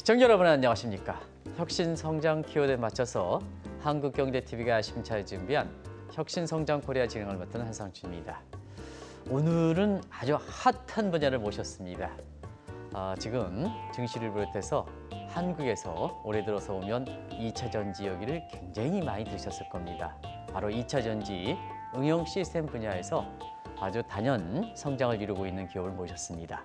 시청자 여러분 안녕하십니까? 혁신성장 키워드에 맞춰서 한국경제TV가 심차게 준비한 혁신성장 코리아 진행을 맡은 한상춘입니다. 오늘은 아주 핫한 분야를 모셨습니다. 아, 지금 증시를 비롯해서 한국에서 올해 들어서 보면 이차 전지 여기를 굉장히 많이 들셨을 겁니다. 바로 이차 전지 응용 시스템 분야에서 아주 단연 성장을 이루고 있는 기업을 모셨습니다.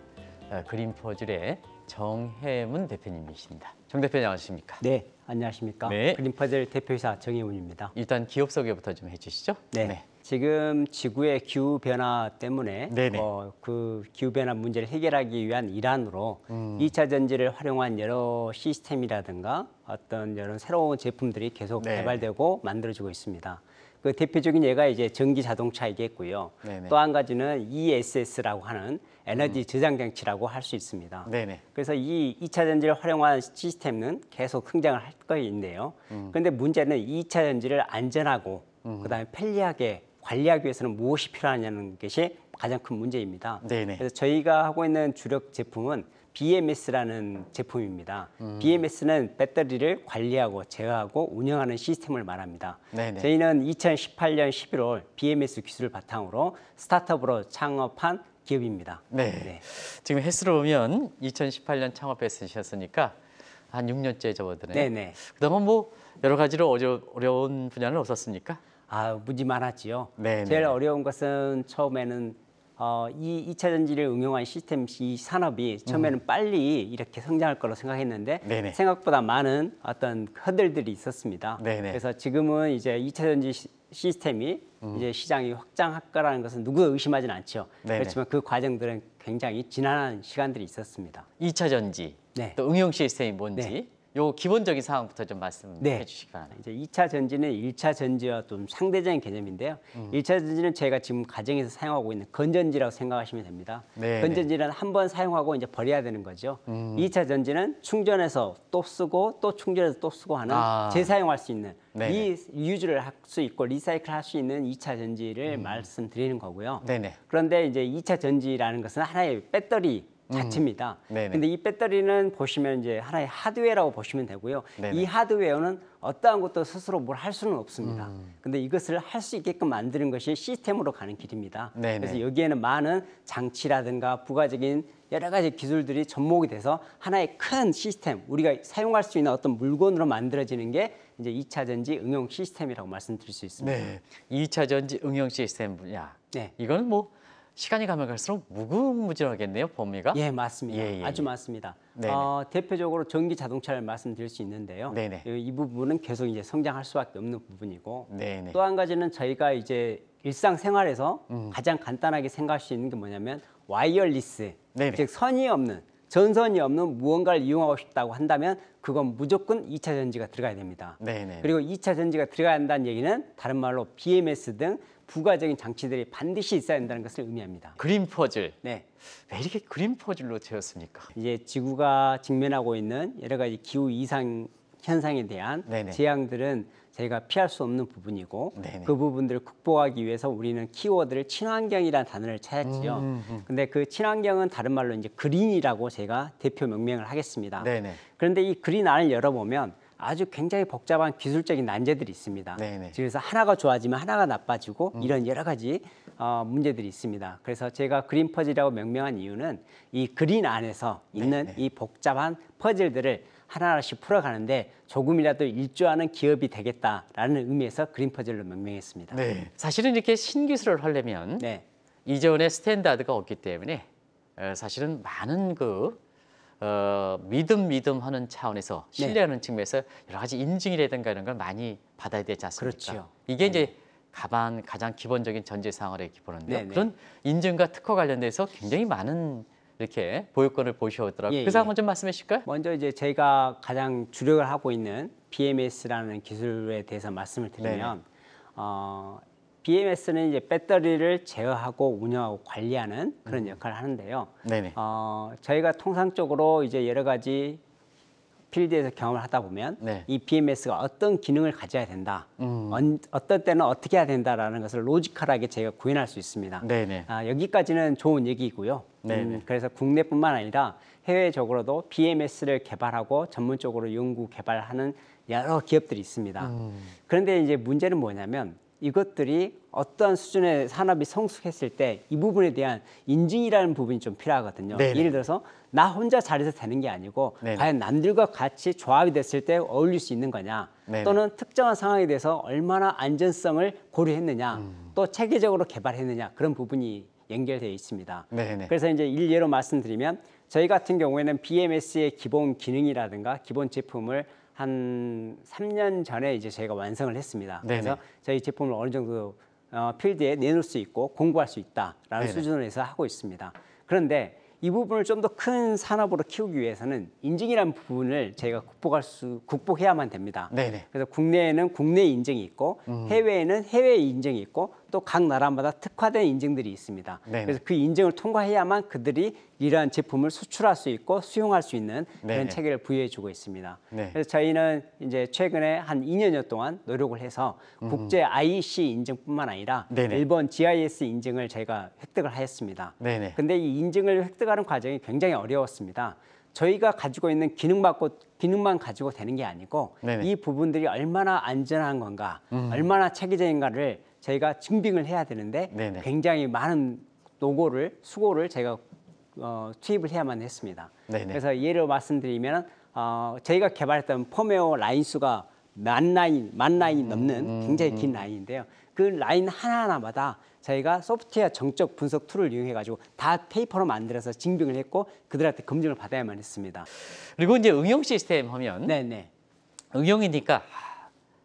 아, 그린 퍼즐의 정혜문 대표님이십니다. 정 대표님 안녕하십니까? 네, 안녕하십니까? 네. 그린파젤 대표이사 정혜문입니다. 일단 기업 소개부터 좀 해주시죠. 네. 네. 지금 지구의 기후 변화 때문에 어, 그 기후 변화 문제를 해결하기 위한 일환으로 음. 이차 전지를 활용한 여러 시스템이라든가 어떤 여러 새로운 제품들이 계속 네. 개발되고 만들어지고 있습니다. 그 대표적인 예가 이제 전기 자동차이겠고요. 또 한 가지는 ESS라고 하는 에너지 음. 저장 장치라고 할 수 있습니다. 네네. 그래서 이이차 전지를 활용한 시스템은 계속 성장을 할 거인데요. 음. 그데 문제는 이차 전지를 안전하고 음. 그다음에 편리하게 관리하기 위해서는 무엇이 필요하냐는 것이 가장 큰 문제입니다. 네네. 그래서 저희가 하고 있는 주력 제품은 BMS라는 제품입니다. 음. BMS는 배터리를 관리하고 제어하고 운영하는 시스템을 말합니다. 네네. 저희는 2018년 11월 BMS 기술을 바탕으로 스타트업으로 창업한 기업입니다. 네. 네. 지금 횟수로 보면 2018년 창업했으셨으니까 한 6년째 접어드네요. 네네. 그동안 뭐 여러 가지로 어려운 분야는 없었습니까? 아, 무지 많았지요. 네네. 네. 제일 어려운 것은 처음에는 어, 이 2차 전지를 응용한 시스템 이 산업이 처음에는 음. 빨리 이렇게 성장할 거로 생각했는데 네네. 네. 생각보다 많은 어떤 허들들이 있었습니다. 네네. 네. 그래서 지금은 이제 2차 전지 시스템이 음. 이제 시장이 확장할 거라는 것은 누구도 의심하진 않죠. 네네. 그렇지만 그 과정들은 굉장히 지난한 시간들이 있었습니다. 2차 전지 네. 또 응용 시스템이 뭔지 네. 요 기본적인 상황부터 좀 말씀해 네. 주시기 바랍니다. 이제 2차 전지는 1차 전지와 좀 상대적인 개념인데요. 음. 1차 전지는 저희가 지금 가정에서 사용하고 있는 건전지라고 생각하시면 됩니다. 네, 네. 건전지는 네. 한번 사용하고 이제 버려야 되는 거죠. 음. 2차 전지는 충전해서 또 쓰고 또 충전해서 또 쓰고 하는 아. 재사용할 수 있는 네, 리, 네. 유즈를 할 수 있고 리사이클 할 수 있는 2차 전지를 음. 말씀드리는 거고요. 네네. 그런데 이제 2차 전지라는 것은 하나의 배터리 자체입니다. 음. 근데 이 배터리는 보시면 이제 하나의 하드웨어라고 보시면 되고요. 네네. 이 하드웨어는 어떠한 것도 스스로 뭘 할 수는 없습니다. 음. 근데 이것을 할 수 있게끔 만드는 것이 시스템으로 가는 길입니다. 네네. 그래서 여기에는 많은 장치라든가 부가적인 여러 가지 기술들이 접목이 돼서 하나의 큰 시스템, 우리가 사용할 수 있는 어떤 물건으로 만들어지는 게 이제 2차 전지 응용 시스템이라고 말씀드릴 수 있습니다. 네. 2차 전지 응용 시스템 분야. 네. 이거는 뭐 시간이 가면 갈수록 무궁무진하겠네요, 범위가? 예, 맞습니다. 예, 예, 아주 예. 맞습니다. 어, 대표적으로 전기 자동차를 말씀드릴 수 있는데요. 네네. 이 부분은 계속 이제 성장할 수밖에 없는 부분이고 또 한 가지는 저희가 이제 일상생활에서 음. 가장 간단하게 생각할 수 있는 게 뭐냐면 와이어리스, 네네. 즉 선이 없는 전선이 없는 무언가를 이용하고 싶다고 한다면 그건 무조건 2차 전지가 들어가야 됩니다. 네네. 그리고 2차 전지가 들어가야 한다는 얘기는 다른 말로 BMS 등 부가적인 장치들이 반드시 있어야 된다는 것을 의미합니다. 그린 퍼즐. 네. 왜 이렇게 그린 퍼즐로 되었습니까? 이제 지구가 직면하고 있는 여러 가지 기후 이상 현상에 대한 네네. 재앙들은 저희가 피할 수 없는 부분이고 네네. 그 부분들을 극복하기 위해서 우리는 키워드를 친환경이라는 단어를 찾았지요. 음, 음. 음. 근데 그 친환경은 다른 말로 이제 그린이라고 제가 대표 명명을 하겠습니다. 네네. 그런데 이 그린 안을 열어보면 아주 굉장히 복잡한 기술적인 난제들이 있습니다. 네네. 네. 그래서 하나가 좋아지면 하나가 나빠지고 음. 이런 여러 가지 어, 문제들이 있습니다. 그래서 제가 그린 퍼즐이라고 명명한 이유는 이 그린 안에서 네, 있는 네네. 이 복잡한 퍼즐들을 하나하나씩 풀어가는데 조금이라도 일조하는 기업이 되겠다라는 의미에서 그린 퍼즐로 명명했습니다. 네. 사실은 이렇게 신기술을 하려면 네. 이전의 스탠다드가 없기 때문에 어, 사실은 많은 그 어, 믿음 믿음 하는 차원에서 네. 신뢰하는 네. 측면에서 여러 가지 인증이라든가 이런 걸 많이 받아야 되지 않습니까? 그렇죠. 이게 네. 이제 가방 가장 기본적인 전제 상황을 보는데요. 네, 네, 그런 인증과 특허 관련돼서 굉장히 많은 이렇게 보유권을 보셔오더라고요. 예, 그 상황 예. 좀 말씀해 주실까요? 먼저 이제 제가 가장 주력을 하고 있는 BMS라는 기술에 대해서 말씀을 네, 드리면 어, BMS는 이제 배터리를 제어하고 운영하고 관리하는 그런 음. 역할을 하는데요. 네네. 어, 저희가 통상적으로 이제 여러 가지 필드에서 경험을 하다 보면 네. 이 BMS가 어떤 기능을 가져야 된다, 음. 언, 어떤 때는 어떻게 해야 된다라는 것을 로지컬하게 제가 구현할 수 있습니다. 네네. 아, 여기까지는 좋은 얘기고요. 음, 그래서 국내뿐만 아니라 해외적으로도 BMS를 개발하고 전문적으로 연구 개발하는 여러 기업들이 있습니다. 음. 그런데 이제 문제는 뭐냐면 이것들이 어떠한 수준의 산업이 성숙했을 때 이 부분에 대한 인증이라는 부분이 좀 필요하거든요. 네네. 예를 들어서 나 혼자 잘해서 되는 게 아니고 네네. 과연 남들과 같이 조합이 됐을 때 어울릴 수 있는 거냐 네네. 또는 특정한 상황에 대해서 얼마나 안전성을 고려했느냐 음. 또 체계적으로 개발했느냐 그런 부분이 연결되어 있습니다. 그래서 이제 일례로 말씀드리면 저희 같은 경우에는 BMS의 기본 기능이라든가 기본 제품을 한 3년 전에 이제 저희가 완성을 했습니다. 네네. 그래서 저희 제품을 어느 정도 어, 필드에 내놓을 수 있고 공부할 수 있다라는 수준에서 하고 있습니다. 그런데 이 부분을 좀 더 큰 산업으로 키우기 위해서는 인증이라는 부분을 저희가 극복할 수 극복해야만 됩니다. 네네. 그래서 국내에는 국내 인증이 있고 음. 해외에는 해외 인증이 있고 또각 나라마다 특화된 인증들이 있습니다. 네네. 그래서 그 인증을 통과해야만 그들이 이러한 제품을 수출할 수 있고 수용할 수 있는 그런 체계를 부여해 주고 있습니다. 네 그래서 저희는 이제 최근에 한 2년여 동안 노력을 해서 음. 국제 IEC 인증뿐만 아니라 일본 GIS 인증을 저희가 획득을 하였습니다. 네네. 근데 이 인증을 획득하는 과정이 굉장히 어려웠습니다. 저희가 가지고 있는 기능만, 기능만 가지고 되는 게 아니고 네네. 이 부분들이 얼마나 안전한 건가, 음. 얼마나 체계적인가를 저희가 증빙을 해야 되는데 네네. 굉장히 많은 노고를 수고를 저희가 어, 투입을 해야만 했습니다. 네네. 그래서 예를 말씀드리면 어, 저희가 개발했던 펌웨어 라인 수가 만 라인, 만 라인이 음, 넘는 음, 굉장히 음, 긴 라인인데요. 그 라인 하나하나마다 저희가 소프트웨어 정적 분석 툴을 이용해 가지고 다테이퍼로 만들어서 증빙을 했고 그들한테 검증을 받아야만 했습니다. 그리고 이제 응용 시스템 하면 네네. 응용이니까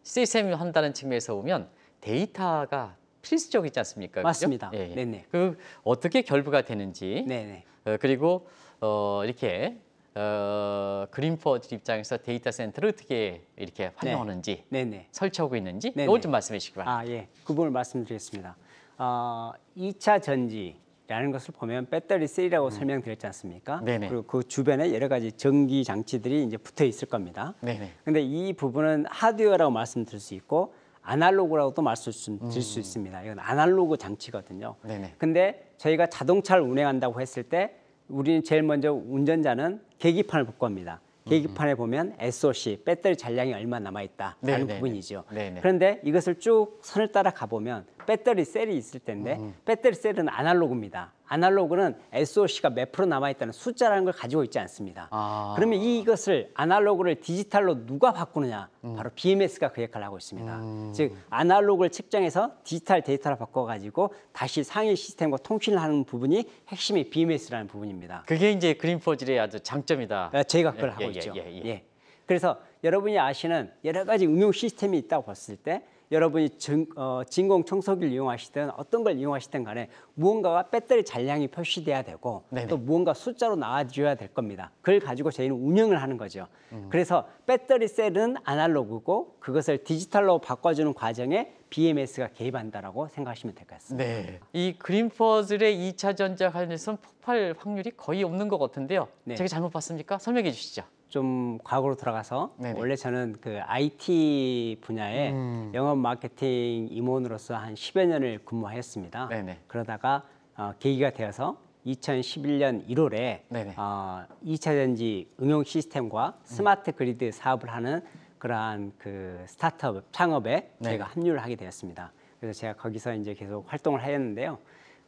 시스템을 한다는 측면에서 보면 데이터가 필수적이지 않습니까? 맞습니다. 예, 예. 네네. 그 어떻게 결부가 되는지 네네. 어, 그리고 어, 이렇게 어, 그린퍼즈 입장에서 데이터 센터를 어떻게 이렇게 네. 활용하는지 네네. 설치하고 있는지 네네. 이걸 좀 말씀해 주시기 바랍니다. 아, 예. 그 부분을 말씀드리겠습니다. 어, 2차 전지 라는 것을 보면 배터리 셀이라고 음. 설명드렸지 않습니까? 네네. 그리고 그 주변에 여러 가지 전기 장치들이 이제 붙어 있을 겁니다. 네네. 근데 이 부분은 하드웨어라고 말씀드릴 수 있고 아날로그라고 도 말씀드릴 음. 수 있습니다. 이건 아날로그 장치거든요. 네네. 근데 저희가 자동차를 운행한다고 했을 때 우리는 제일 먼저 운전자는 계기판을 볼 겁니다. 음. 계기판에 보면 SOC, 배터리 잔량이 얼마 남아있다라는 네네네. 부분이죠. 네네. 그런데 이것을 쭉 선을 따라 가보면 배터리 셀이 있을 텐데 음. 배터리 셀은 아날로그입니다. 아날로그는 SOC가 몇 프로 남아있다는 숫자라는 걸 가지고 있지 않습니다. 아. 그러면 이것을 아날로그를 디지털로 누가 바꾸느냐? 음. 바로 BMS가 그 역할을 하고 있습니다. 음. 즉 아날로그를 측정해서 디지털 데이터로 바꿔가지고 다시 상위 시스템과 통신을 하는 부분이 핵심의 BMS라는 부분입니다. 그게 이제 그린포즐의 아주 장점이다. 아, 저희가 그걸 예, 하고 예, 있죠. 예, 예, 예, 그래서 여러분이 아시는 여러 가지 응용 시스템이 있다고 봤을 때 여러분이 증, 어, 진공 청소기를 이용하시든 어떤 걸 이용하시든 간에 무언가가 배터리 잔량이 표시돼야 되고 네네. 또 무언가 숫자로 나와줘야 될 겁니다. 그걸 가지고 저희는 운영을 하는 거죠. 음. 그래서 배터리 셀은 아날로그고 그것을 디지털로 바꿔주는 과정에 BMS가 개입한다라고 생각하시면 될 것 같습니다. 네. 이 그린 퍼즐의 2차 전자 관련해서는 폭발 확률이 거의 없는 것 같은데요. 네. 제가 잘못 봤습니까? 설명해 주시죠. 좀 과거로 돌아가서 네네. 원래 저는 그 IT 분야에 음. 영업 마케팅 임원으로서 한 10여 년을 근무하였습니다. 네네. 그러다가 어, 계기가 되어서 2011년 1월에 어, 2차 전지 응용 시스템과 음. 스마트 그리드 사업을 하는 그러한 그 스타트업 창업에 네. 제가 합류를 하게 되었습니다. 그래서 제가 거기서 이제 계속 활동을 하였는데요.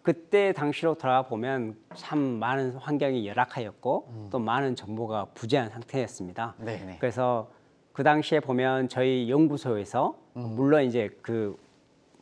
그때 당시로 돌아보면 가참 많은 환경이 열악하였고 음. 또 많은 정보가 부재한 상태였습니다. 네네. 네. 그래서 그 당시에 보면 저희 연구소에서 음. 물론 이제 그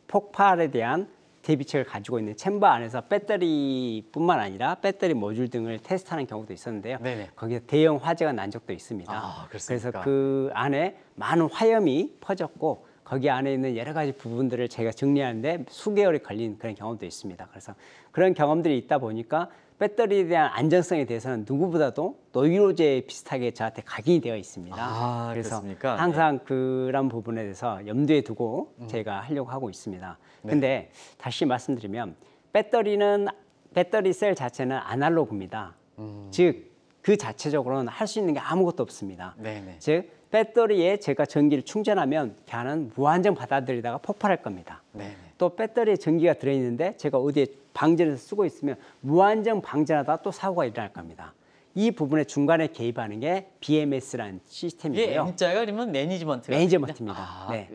폭발에 대한 대비책을 가지고 있는 챔버 안에서 배터리뿐만 아니라 배터리 모듈 등을 테스트하는 경우도 있었는데요. 네네. 네. 거기서 대형 화재가 난 적도 있습니다. 아, 그래서 그 안에 많은 화염이 퍼졌고 거기 안에 있는 여러 가지 부분들을 제가 정리하는데 수개월이 걸린 그런 경험도 있습니다. 그래서 그런 경험들이 있다 보니까 배터리에 대한 안정성에 대해서는 누구보다도 노이로제 비슷하게 저한테 각인이 되어 있습니다. 아, 그래서 그렇습니까? 네. 항상 네. 그런 부분에 대해서 염두에 두고 음. 제가 하려고 하고 있습니다. 네. 근데 다시 말씀드리면 배터리는 배터리 셀 자체는 아날로그입니다. 음. 즉그 자체적으로는 할 수 있는 게 아무것도 없습니다. 네네. 네. 즉 배터리에 제가 전기를 충전하면 걔는 무한정 받아들이다가 폭발할 겁니다. 네네. 또 배터리에 전기가 들어있는데 제가 어디에 방전해서 쓰고 있으면 무한정 방전하다가 또 사고가 일어날 겁니다. 이 부분에 중간에 개입하는 게 BMS라는 시스템이에요. 예, M자가 그러면 매니지먼트. 매니지먼트입니다. 아, 네.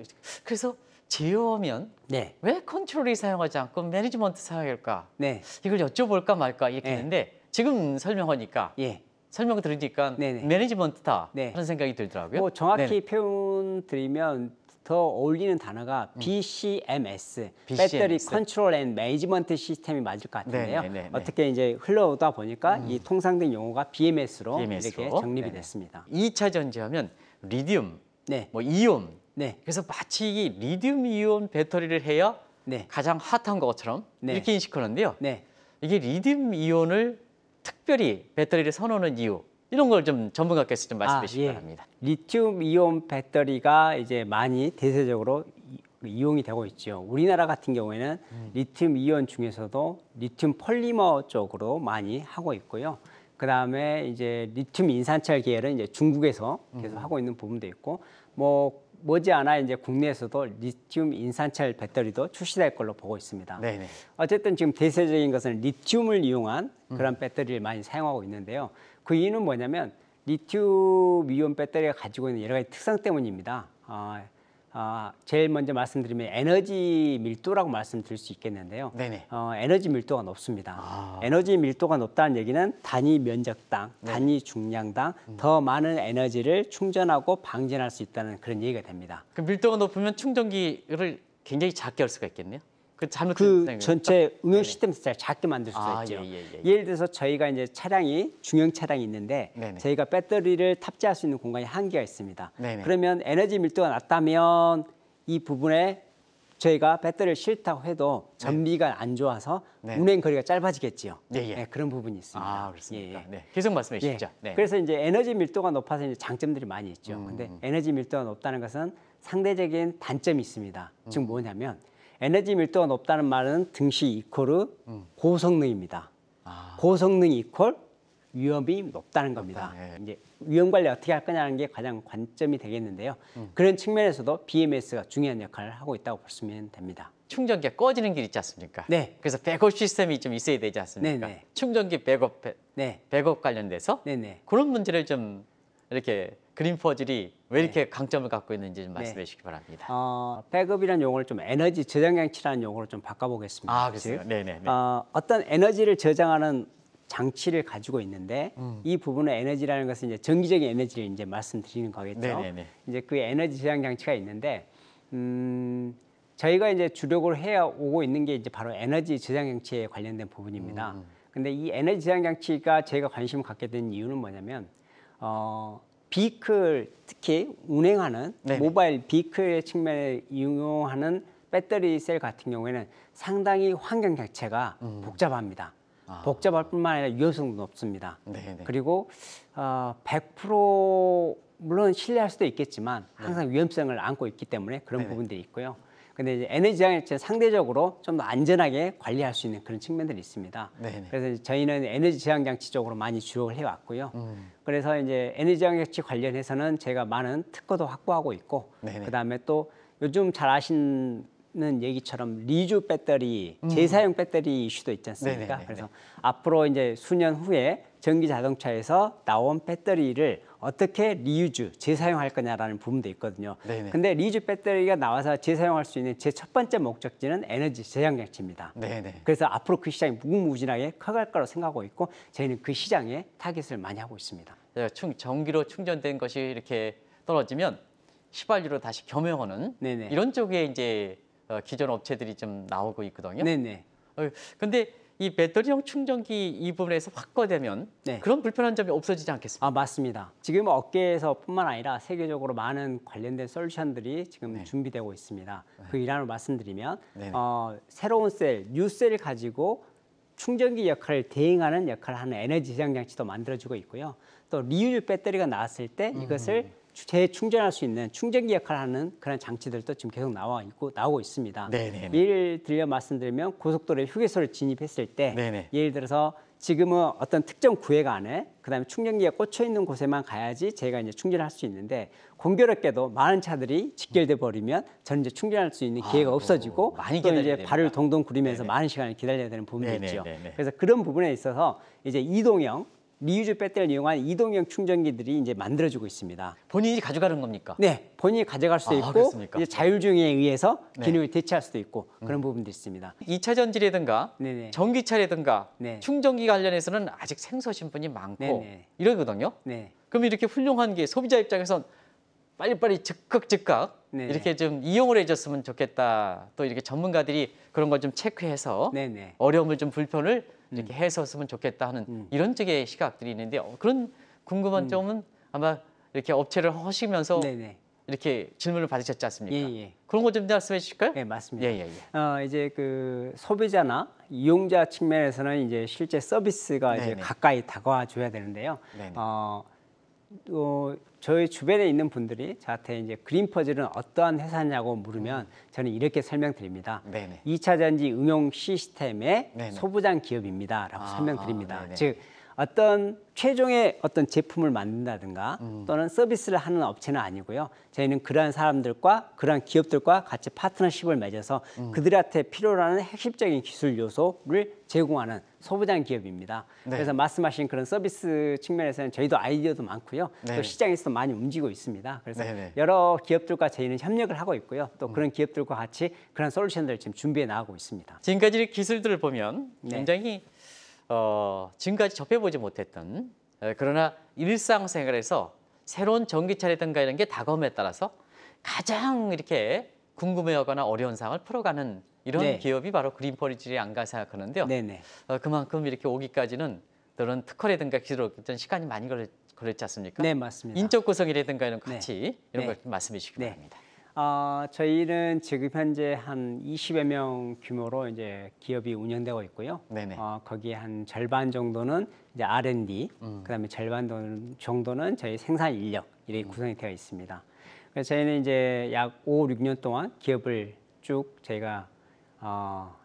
그래서 제어면 네. 왜 컨트롤이 사용하지 않고 매니지먼트 사용할까? 네. 이걸 여쭤볼까 말까 이렇게 네. 했는데 지금 설명하니까 예. 설명 을 들으니까 네네. 매니지먼트다 네. 하는 생각이 들더라고요. 뭐 정확히 표현 드리면 더 어울리는 단어가 음. BCMS, BCMS. 배터리 컨트롤 앤 매니지먼트 시스템이 맞을 것 같은데요. 네네네 네. 어떻게 이제 흘러오다 보니까 음. 이 통상된 용어가 BMS로, BMS로. 이렇게 정립이 네네. 됐습니다. 2차 전지하면 리듐, 네. 뭐 이온. 네. 그래서 마치 이 리듐 이온 배터리를 해야 네. 가장 핫한 것처럼 네. 이렇게 인식하는데요. 네. 이게 리듐 이온을 특별히 배터리를 선호하는 이유 이런 걸 좀 전문가께서 좀 말씀해 주시기 아, 예. 바랍니다. 리튬 이온 배터리가 이제 많이 대세적으로 이용이 되고 있죠. 우리나라 같은 경우에는 음. 리튬 이온 중에서도 리튬 폴리머 쪽으로 많이 하고 있고요. 그다음에 이제 리튬 인산철 계열은 이제 중국에서 계속 음. 하고 있는 부분도 있고 뭐 머지않아 이제 국내에서도 리튬 인산철 배터리도 출시될 걸로 보고 있습니다. 네네. 어쨌든 지금 대세적인 것은 리튬을 이용한 그런 음. 배터리를 많이 사용하고 있는데요. 그 이유는 뭐냐면 리튬 이온 배터리가 가지고 있는 여러 가지 특성 때문입니다. 어, 아, 제일 먼저 말씀드리면 에너지 밀도라고 말씀드릴 수 있겠는데요. 네네. 어, 에너지 밀도가 높습니다. 아. 에너지 밀도가 높다는 얘기는 단위 면적당, 네. 단위 중량당 음. 더 많은 에너지를 충전하고 방전할 수 있다는 그런 얘기가 됩니다. 그 밀도가 높으면 충전기를 굉장히 작게 할 수가 있겠네요. 그, 그 전체 응용 시스템 자체를 작게 만들 수가 아, 있죠. 예, 예, 예. 예. 를 들어서 저희가 이제 차량이 중형 차량이 있는데 네네. 저희가 배터리를 탑재할 수 있는 공간이 한계가 있습니다. 네네. 그러면 에너지 밀도가 낮다면 이 부분에 저희가 배터리를 싫다고 해도 네. 전비가 네. 안 좋아서 네. 운행 거리가 짧아지겠지요. 예, 예. 네, 그런 부분이 있습니다. 아, 그렇습니까? 예, 예. 네. 계속 말씀해 예. 주시죠. 네. 그래서 이제 에너지 밀도가 높아서 이제 장점들이 많이 있죠. 음. 근데 에너지 밀도가 높다는 것은 상대적인 단점이 있습니다. 음. 즉 뭐냐면 에너지 밀도가 높다는 말은 등시 이퀄의 음. 고성능입니다. 아. 고성능 이퀄 위험이 높다는 겁니다. 네. 이제 위험 관리 어떻게 할 거냐는 게 가장 관점이 되겠는데요. 음. 그런 측면에서도 BMS가 중요한 역할을 하고 있다고 보시면 됩니다. 충전기가 꺼지는 길 있지 않습니까? 네. 그래서 백업 시스템이 좀 있어야 되지 않습니까? 네네. 네. 충전기 백업, 네. 백업 관련돼서 네네. 네. 그런 문제를 좀 이렇게 그린 퍼즐이 왜 이렇게 네. 강점을 갖고 있는지 좀 네. 말씀해 주시기 바랍니다. 어, 백업이라는 용어를 좀 에너지 저장 장치라는 용어로 좀 바꿔보겠습니다. 아, 그래요? 네네. 네. 어, 어떤 에너지를 저장하는 장치를 가지고 있는데 음. 이 부분의 에너지라는 것은 이제 전기적인 에너지를 이제 말씀드리는 거겠죠. 네네네. 네, 이제 그 에너지 저장 장치가 있는데 음, 저희가 이제 주력으로 해 오고 있는 게 이제 바로 에너지 저장 장치에 관련된 부분입니다. 음, 음. 근데 이 에너지 저장 장치가 저희가 관심을 갖게 된 이유는 뭐냐면 어, 비클 특히 운행하는 네네. 모바일 비클의 측면에 이용하는 배터리 셀 같은 경우에는 상당히 환경 자체가 음. 복잡합니다. 아. 복잡할 뿐만 아니라 위험성도 높습니다. 네네. 네. 그리고 어, 100% 물론 신뢰할 수도 있겠지만 항상 네. 위험성을 안고 있기 때문에 그런 네네. 네. 부분들이 있고요. 근데 이제 에너지 장애체는 상대적으로 좀 더 안전하게 관리할 수 있는 그런 측면들이 있습니다. 네네. 네. 그래서 저희는 에너지 저항 장치 쪽으로 많이 주력을 해왔고요. 음. 그래서 이제 에너지 저항 장치 관련해서는 제가 많은 특허도 확보하고 있고, 네, 네. 그 다음에 또 요즘 잘 아시는 얘기처럼 리주 배터리, 음. 재사용 배터리 이슈도 있지 않습니까? 네네네 그래서 앞으로 이제 수년 후에 전기 자동차에서 나온 배터리를 어떻게 리유즈, 재사용할 거냐라는 부분도 있거든요. 네네. 근데 리유즈 배터리가 나와서 재사용할 수 있는 제 첫 번째 목적지는 에너지 재생 장치입니다. 네네. 그래서 앞으로 그 시장이 무궁무진하게 커갈 거라고 생각하고 있고 저희는 그 시장에 타깃을 많이 하고 있습니다. 네, 충, 전기로 충전된 것이 이렇게 떨어지면 시발유로 다시 겸용하는 네네. 이런 쪽에 이제 어, 기존 업체들이 좀 나오고 있거든요. 네네. 어, 근데 이 배터리형 충전기 이 부분에서 확보되면 네. 그런 불편한 점이 없어지지 않겠습니까? 아 맞습니다. 지금 업계에서뿐만 아니라 세계적으로 많은 관련된 솔루션들이 지금 네. 준비되고 있습니다. 네. 그 일환으로 말씀드리면 어, 새로운 셀, 뉴셀을 가지고 충전기 역할을 대행하는 역할을 하는 에너지 저장 장치도 만들어지고 있고요. 또 리유즈 배터리가 나왔을 때 음. 이것을 음. 재충전할 수 있는 충전기 역할을 하는 그런 장치들도 지금 계속 나와 있고 나오고 있습니다. 네네 예를 들려 말씀드리면 고속도로에 휴게소를 진입했을 때 네네. 예를 들어서 지금은 어떤 특정 구획 안에 그다음에 충전기가 꽂혀 있는 곳에만 가야지 제가 이제 충전할 수 있는데 공교롭게도 많은 차들이 직결돼 버리면 저는 이제 충전할 수 있는 기회가 없어지고 많이 또 이제 됩니다. 발을 동동 구리면서 네네. 많은 시간을 기다려야 되는 부분도 네네네네. 있죠. 그래서 그런 부분에 있어서 이제 이동형 리유즈 배터리를 이용한 이동형 충전기들이 이제 만들어지고 있습니다. 본인이 가져가는 겁니까? 네, 본인이 가져갈 수도 아, 있고 자율주행에 의해서 네. 기능을 네. 대체할 수도 있고 음. 그런 부분도 있습니다. 2차 전지라든가 네네. 전기차라든가 네. 충전기 관련해서는 아직 생소하신 분이 많고 네네. 네. 이러거든요. 네. 그럼 이렇게 훌륭한 게 소비자 입장에선 빨리빨리 즉각 즉각 네네. 이렇게 좀 이용을 해줬으면 좋겠다. 또 이렇게 전문가들이 그런 걸 좀 체크해서 네, 어려움을 좀 불편을 이렇게 음. 해서 쓰면 좋겠다 하는 음. 이런 쪽의 시각들이 있는데 어, 그런 궁금한 음. 점은 아마 이렇게 업체를 하시면서 네네. 이렇게 질문을 받으셨지 않습니까? 예, 예. 그런 거좀 말씀해 주실까요? 네, 맞습니다. 예, 예, 예, 어, 이제 그 소비자나 이용자 측면에서는 이제 실제 서비스가 네네. 이제 가까이 다가와 줘야 되는데요. 네네. 어, 또 어, 저희 주변에 있는 분들이 저한테 이제 그린 퍼즐은 어떠한 회사냐고 물으면 저는 이렇게 설명드립니다. 네네. 2차 전지 응용 시스템의 네네. 소부장 기업입니다라고 아, 설명드립니다. 아, 즉 어떤 최종의 어떤 제품을 만든다든가 음. 또는 서비스를 하는 업체는 아니고요. 저희는 그러한 사람들과 그러한 기업들과 같이 파트너십을 맺어서 음. 그들한테 필요로 하는 핵심적인 기술 요소를 제공하는 소부장 기업입니다. 네. 그래서 말씀하신 그런 서비스 측면에서는 저희도 아이디어도 많고요. 네. 또 시장에서도 많이 움직이고 있습니다. 그래서 네네. 네. 여러 기업들과 저희는 협력을 하고 있고요. 또 음. 그런 기업들과 같이 그런 솔루션들을 지금 준비해 나가고 있습니다. 지금까지 기술들을 보면 네. 굉장히 어, 지금까지 접해보지 못했던 그러나 일상생활에서 새로운 전기차라든가 이런 게 다가옴에 따라서 가장 이렇게 궁금해하거나 어려운 상황을 풀어가는 이런 네. 기업이 바로 그린퍼니지리 안가 생각하는데요. 네네. 어, 그만큼 이렇게 오기까지는 그런 특허라든가 기술을 얻던 시간이 많이 걸렸, 지 않습니까? 네, 맞습니다. 인적 구성이라든가 이런 네. 가치 네. 이런 네. 걸 말씀해 주시기 네. 바랍니다. 어, 저희는 지금 현재 한 20여 명 규모로 이제 기업이 운영되고 있고요. 네네. 어, 거기에 한 절반 정도는 이제 R&D, 음. 그다음에 절반 정도는 저희 생산 인력 이렇게 음. 구성이 되어 있습니다. 그래서 저희는 이제 약 5, 6년 동안 기업을 쭉 저희가 어,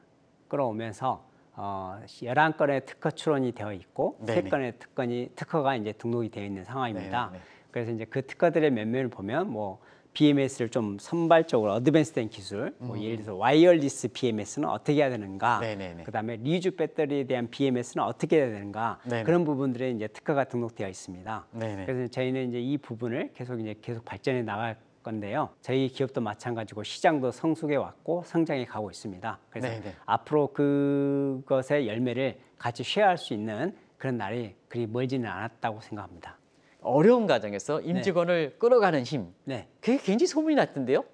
끌어오면서 어, 11건의 특허 출원이 되어 있고 네네. 3건의 특허니, 특허가 이제 등록이 되어 있는 상황입니다. 네네. 네. 그래서 이제 그 특허들의 면면을 보면 뭐 BMS를 좀 선발적으로 어드밴스된 기술, 뭐 음. 예를 들어서 와이어리스 BMS는 어떻게 해야 되는가, 네네네. 그다음에 리주 배터리에 대한 BMS는 어떻게 해야 되는가 네네. 그런 부분들에 이제 특허가 등록되어 있습니다. 네네. 그래서 저희는 이제 이 부분을 계속 이제 계속 발전해 나갈 건데요. 저희 기업도 마찬가지고 시장도 성숙해 왔고 성장해 가고 있습니다. 그래서 네네. 앞으로 그것의 열매를 같이 쉐어할 수 있는 그런 날이 그리 멀지는 않았다고 생각합니다. 어려운 과정에서 네. 임직원을 네. 끌어가는 힘. 네. 그게 굉장히 소문이 났던데요.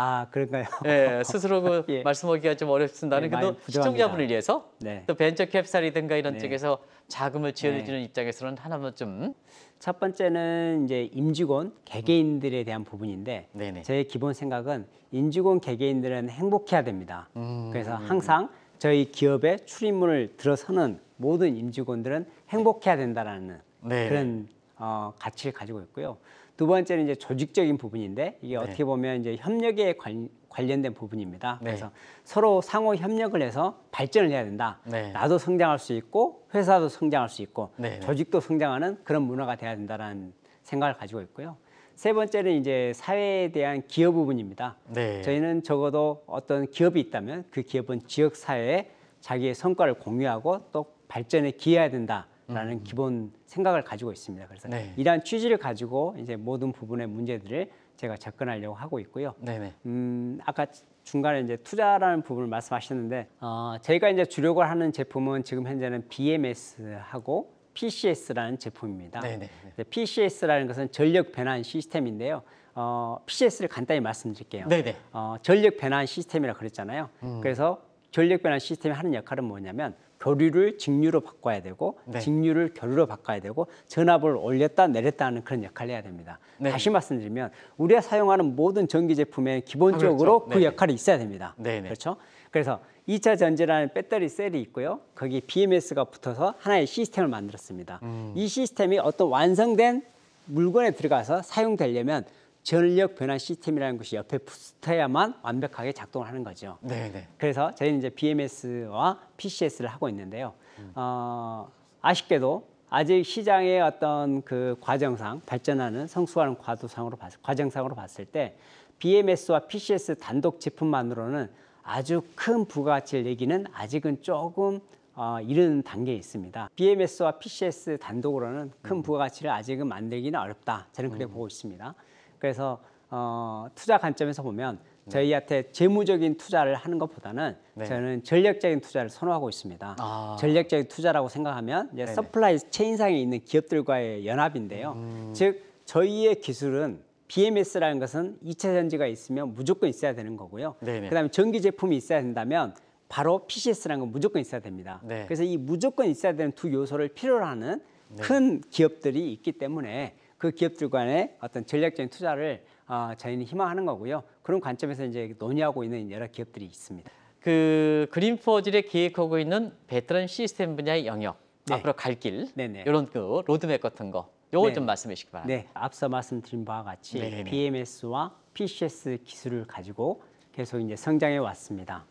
아 그런가요? 네, 스스로 그 예. 말씀하기가 좀 어렵습니다는 네, 그래도 시청자분을 위해서 네. 또 벤처 캡사리든가 이런 네. 쪽에서 자금을 지원해주는 네. 입장에서는 하나만 좀. 첫 번째는 이제 임직원 개개인들에 대한 부분인데 네네. 제 기본 생각은 임직원 개개인들은 행복해야 됩니다. 음... 그래서 항상 저희 기업의 출입문을 들어서는 모든 임직원들은 행복해야 된다라는 네. 그런 어, 가치를 가지고 있고요. 두 번째는 이제 조직적인 부분인데 이게 네. 어떻게 보면 이제 협력에 관, 관 련된 부분입니다. 네. 그래서 서로 상호 협력을 해서 발전을 해야 된다. 네. 나도 성장할 수 있고 회사도 성장할 수 있고 네, 네. 조직도 성장하는 그런 문화가 돼야 된다는 생각을 가지고 있고요. 세 번째는 이제 사회에 대한 기여 부분입니다. 네. 저희는 적어도 어떤 기업이 있다면 그 기업은 지역 사회에 자기의 성과를 공유하고 또 발전에 기여해야 된다. 라는 음. 기본 생각을 가지고 있습니다. 그래서 네. 이러한 취지를 가지고 이제 모든 부분의 문제들을 제가 접근하려고 하고 있고요. 네네. 네. 음, 아까 중간에 이제 투자라는 부분을 말씀하셨는데 어, 저희가 이제 주력을 하는 제품은 지금 현재는 BMS하고 PCS라는 제품입니다. 네네. 네, 네. PCS라는 것은 전력 변환 시스템인데요. 어, PCS를 간단히 말씀드릴게요. 네네. 어, 전력 변환 시스템이라 그랬잖아요. 음. 그래서 전력 변환 시스템이 하는 역할은 뭐냐면 교류를 직류로 바꿔야 되고 네. 직류를 교류로 바꿔야 되고 전압을 올렸다 내렸다 하는 그런 역할을 해야 됩니다. 네. 다시 말씀드리면 우리가 사용하는 모든 전기 제품에 기본적으로 아, 그렇죠. 그 네. 역할이 있어야 됩니다. 네네. 네. 그렇죠? 그래서 이차 전지라는 배터리 셀이 있고요. 거기 BMS가 붙어서 하나의 시스템을 만들었습니다. 음. 이 시스템이 어떤 완성된 물건에 들어가서 사용되려면 전력 변화 시스템이라는 것이 옆에 붙어야만 완벽하게 작동을 하는 거죠. 네네. 네. 그래서 저희는 이제 BMS와 PCS를 하고 있는데요. 음. 어, 아쉽게도 아직 시장의 어떤 그 과정상 발전하는 성숙하는 과도상으로 봤, 과정상으로 봤을 때 BMS와 PCS 단독 제품만으로는 아주 큰 부가가치를 내기는 아직은 조금 어, 이른 단계에 있습니다. BMS와 PCS 단독으로는 큰 음. 부가가치를 아직은 만들기는 어렵다. 저는 그렇게 음. 보고 있습니다. 그래서 어, 투자 관점에서 보면 네. 저희한테 재무적인 투자를 하는 것보다는 네. 저는 전략적인 투자를 선호하고 있습니다. 아. 전략적인 투자라고 생각하면 이제 서플라이 체인상에 있는 기업들과의 연합인데요. 음. 즉 저희의 기술은 BMS라는 것은 이차 전지가 있으면 무조건 있어야 되는 거고요. 그다음에 전기 제품이 있어야 된다면 바로 PCS라는 건 무조건 있어야 됩니다. 네. 그래서 이 무조건 있어야 되는 두 요소를 필요로 하는 네. 큰 기업들이 있기 때문에 그 기업들 간의 어떤 전략적인 투자를 아, 자연히 희망하는 거고요. 그런 관점에서 이제 논의하고 있는 여러 기업들이 있습니다. 그그린포즈를 기획하고 있는 베테랑 시스템 분야의 영역 네. 앞으로 갈 길 이런 네, 네. 그 로드맵 같은 거 요걸 네. 좀 말씀해 주시기 바랍니다. 네. 앞서 말씀드린 바와 같이 네네. BMS와 네, PCS 기술을 가지고 계속 이제 성장해 왔습니다.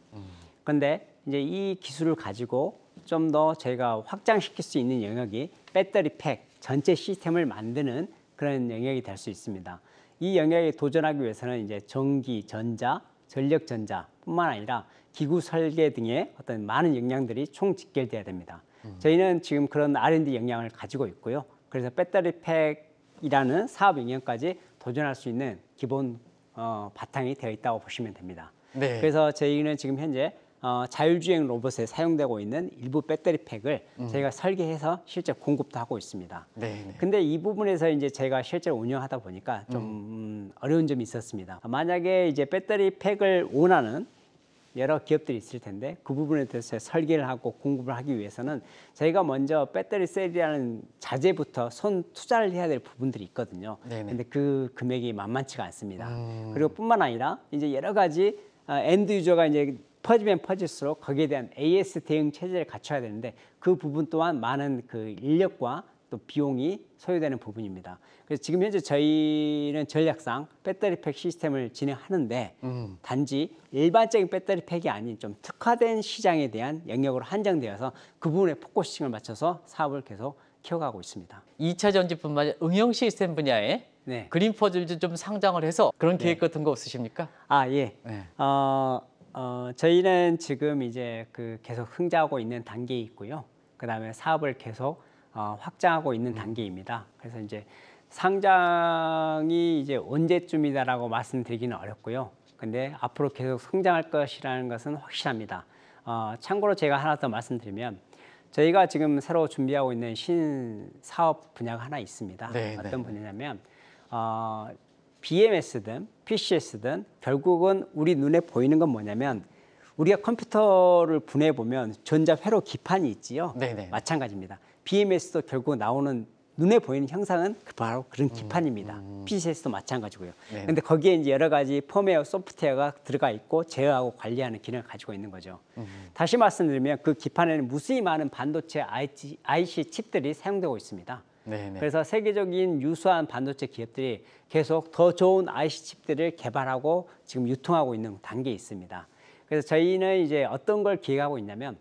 그런데 음. 이제 이 기술을 가지고 좀 더 저희가 확장시킬 수 있는 영역이 배터리 팩 전체 시스템을 만드는 그런 영역이 될 수 있습니다. 이 영역에 도전하기 위해서는 이제 전기, 전자, 전력 전자뿐만 아니라 기구 설계 등의 어떤 많은 역량들이 총 집결돼야 됩니다. 음. 저희는 지금 그런 R&D 역량을 가지고 있고요. 그래서 배터리 팩이라는 사업 영역까지 도전할 수 있는 기본 어, 바탕이 되어 있다고 보시면 됩니다. 네. 그래서 저희는 지금 현재 어, 자율주행 로봇에 사용되고 있는 일부 배터리 팩을 음. 저희가 설계해서 실제 공급도 하고 있습니다. 네, 네. 근데 이 부분에서 이제 제가 실제 운영하다 보니까 좀 음. 음. 어려운 점이 있었습니다. 만약에 이제 배터리 팩을 원하는 여러 기업들이 있을 텐데 그 부분에 대해서 설계를 하고 공급을 하기 위해서는 저희가 먼저 배터리 셀이라는 자재부터 손 투자를 해야 될 부분들이 있거든요. 네네. 네. 근데 그 금액이 만만치가 않습니다. 음. 그리고 뿐만 아니라 이제 여러 가지 엔드 어, 유저가 이제 깊어지면 퍼질수록 거기에 대한 AS 대응 체제를 갖춰야 되는데 그 부분 또한 많은 그 인력과 또 비용이 소요되는 부분입니다. 그래서 지금 현재 저희는 전략상 배터리팩 시스템을 진행하는데 음. 단지 일반적인 배터리팩이 아닌 좀 특화된 시장에 대한 영역으로 한정되어서 그 부분에 포커싱을 맞춰서 사업을 계속 키워가고 있습니다. 2차 전지뿐만 아니라 응용 시스템 분야에 네. 그린퍼즐도 좀 상장을 해서 그런 네. 계획 네. 같은 거 없으십니까? 아 예. 네. 어, 어, 저희는 지금 이제 그 계속 흥자하고 있는 단계에 있고요. 그 다음에 사업을 계속 어, 확장하고 있는 음. 단계입니다. 그래서 이제 상장이 이제 언제쯤이다라고 말씀드리기는 어렵고요. 근데 앞으로 계속 성장할 것이라는 것은 확실합니다. 어, 참고로 제가 하나 더 말씀드리면 저희가 지금 새로 준비하고 있는 신사업 분야가 하나 있습니다. 네, 네. 어떤 네. 분야냐면 어, BMS든 PCS든 결국은 우리 눈에 보이는 건 뭐냐면 우리가 컴퓨터를 분해해 보면 전자 회로 기판이 있지요. 네네. 마찬가지입니다. BMS도 결국 나오는 눈에 보이는 형상은 바로 그런 기판입니다. 음, 음. PCS도 마찬가지고요. 네네. 근데 거기에 이제 여러 가지 펌웨어, 소프트웨어가 들어가 있고 제어하고 관리하는 기능을 가지고 있는 거죠. 음. 음. 다시 말씀드리면 그 기판에는 무수히 많은 반도체 IC 칩들이 사용되고 있습니다. 네네. 그래서 세계적인 유수한 반도체 기업들이 계속 더 좋은 IC 칩들을 개발하고 지금 유통하고 있는 단계에 있습니다. 그래서 저희는 이제 어떤 걸 기획하고 있냐면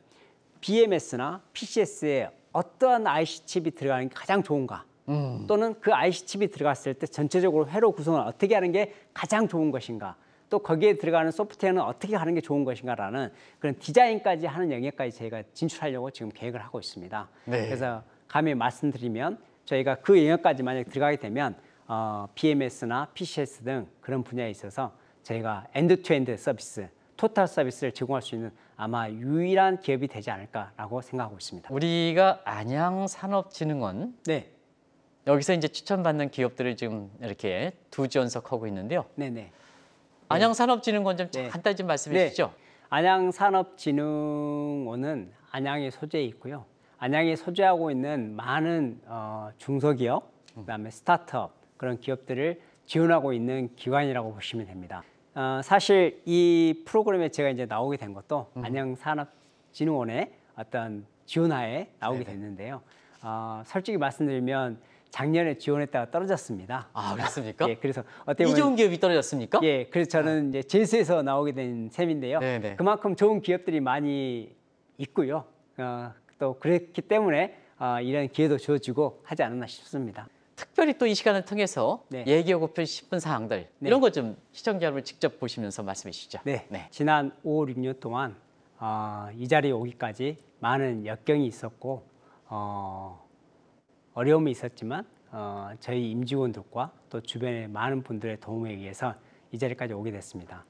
BMS나 PCS에 어떠한 IC 칩이 들어가는 게 가장 좋은가 음. 또는 그 IC 칩이 들어갔을 때 전체적으로 회로 구성을 어떻게 하는 게 가장 좋은 것인가 또 거기에 들어가는 소프트웨어는 어떻게 하는 게 좋은 것인가라는 그런 디자인까지 하는 영역까지 저희가 진출하려고 지금 계획을 하고 있습니다. 네. 그래서 감히 말씀드리면 저희가 그 영역까지 만약 들어가게 되면 어, BMS나 PCS 등 그런 분야에 있어서 저희가 엔드투엔드 서비스, 토탈 서비스를 제공할 수 있는 아마 유일한 기업이 되지 않을까라고 생각하고 있습니다. 우리가 안양산업진흥원 네. 여기서 이제 추천받는 기업들을 지금 이렇게 두 지원석하고 있는데요. 네네. 안양산업진흥원 네. 좀 네. 간단히 좀 말씀해 네. 주시죠. 안양산업진흥원은 안양에 소재해 있고요. 안양이 소재하고 있는 많은 어, 중소기업, 그다음에 스타트업 그런 기업들을 지원하고 있는 기관이라고 보시면 됩니다. 어, 사실 이 프로그램에 제가 이제 나오게 된 것도 음. 안양산업진흥원의 어떤 지원하에 나오게 네네. 됐는데요. 어, 솔직히 말씀드리면 작년에 지원했다가 떨어졌습니다. 아 그렇습니까? 예, 그래서 어떻게 좋은 기업이 떨어졌습니까? 예, 그래서 저는 아. 이제 제스에서 나오게 된 셈인데요. 네네. 그만큼 좋은 기업들이 많이 있고요. 어, 또 그랬기 때문에 어, 이런 기회도 주어지고 하지 않았나 싶습니다. 특별히 또 이 시간을 통해서 네. 얘기하고픈 싶은 사항들 네. 이런 거 좀 시청자 여러분 직접 보시면서 말씀해 주시죠. 네. 네. 지난 5, 6년 동안 어, 이 자리에 오기까지 많은 역경이 있었고 어, 어려움이 있었지만 어, 저희 임직원들과 또 주변의 많은 분들의 도움에 의해서 이 자리까지 오게 됐습니다.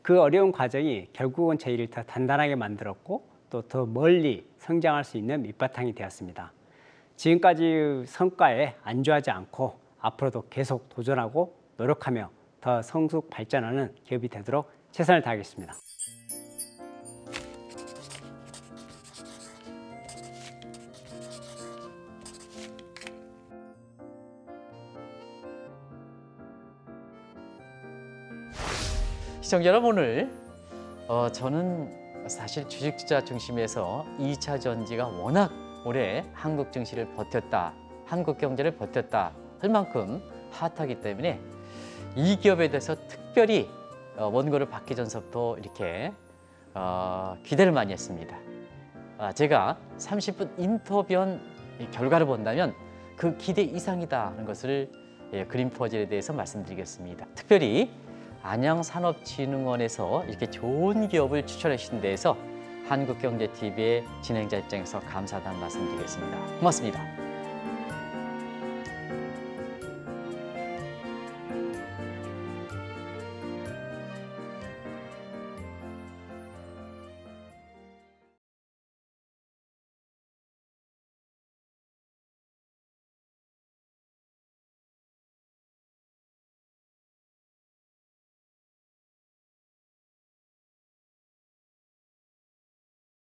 그 어려운 과정이 결국은 저희를 더 단단하게 만들었고 또더 멀리 성장할 수 있는 밑바탕이 되었습니다. 지금까지 성과에 안주하지 않고 앞으로도 계속 도전하고 노력하며 더 성숙 발전하는 기업이 되도록 최선을 다하겠습니다. 시청자 여러분 오 어, 저는 사실 주식 투자 중심에서 이차 전지가 워낙 올해 한국 증시를 버텼다, 한국 경제를 버텼다 할 만큼 핫하기 때문에 이 기업에 대해서 특별히 어, 원고를 받기 전서부터 이렇게 어, 기대를 많이 했습니다. 아, 제가 30분 인터뷰한 결과를 본다면 그 기대 이상이다하는 것을 예, 그린 퍼즐에 대해서 말씀드리겠습니다. 특별히 안양산업진흥원에서 이렇게 좋은 기업을 추천해 주신 데에서 한국경제TV의 진행자 입장에서 감사하다는 말씀드리겠습니다. 고맙습니다.